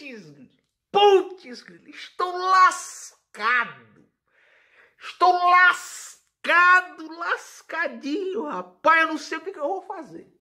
Putz, putz, estou lascado. Estou lascado, lascadinho, rapaz. Eu não sei o que, que eu vou fazer.